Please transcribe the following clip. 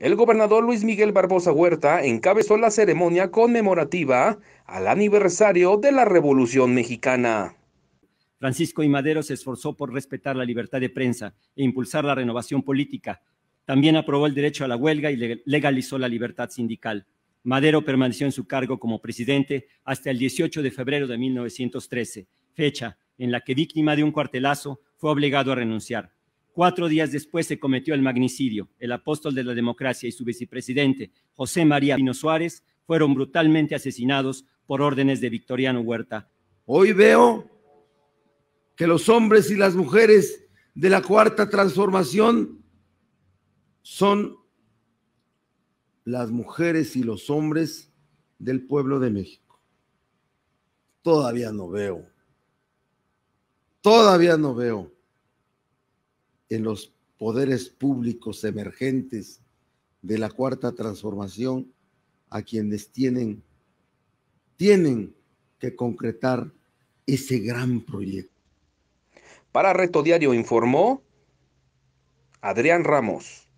El gobernador Luis Miguel Barbosa Huerta encabezó la ceremonia conmemorativa al aniversario de la Revolución Mexicana. Francisco y Madero se esforzó por respetar la libertad de prensa e impulsar la renovación política. También aprobó el derecho a la huelga y legalizó la libertad sindical. Madero permaneció en su cargo como presidente hasta el 18 de febrero de 1913, fecha en la que víctima de un cuartelazo fue obligado a renunciar. Cuatro días después se cometió el magnicidio. El apóstol de la democracia y su vicepresidente, José María Pino Suárez, fueron brutalmente asesinados por órdenes de Victoriano Huerta. Hoy veo que los hombres y las mujeres de la cuarta transformación son las mujeres y los hombres del pueblo de México. Todavía no veo. Todavía no veo en los poderes públicos emergentes de la cuarta transformación a quienes tienen, tienen que concretar ese gran proyecto. Para Reto Diario informó Adrián Ramos.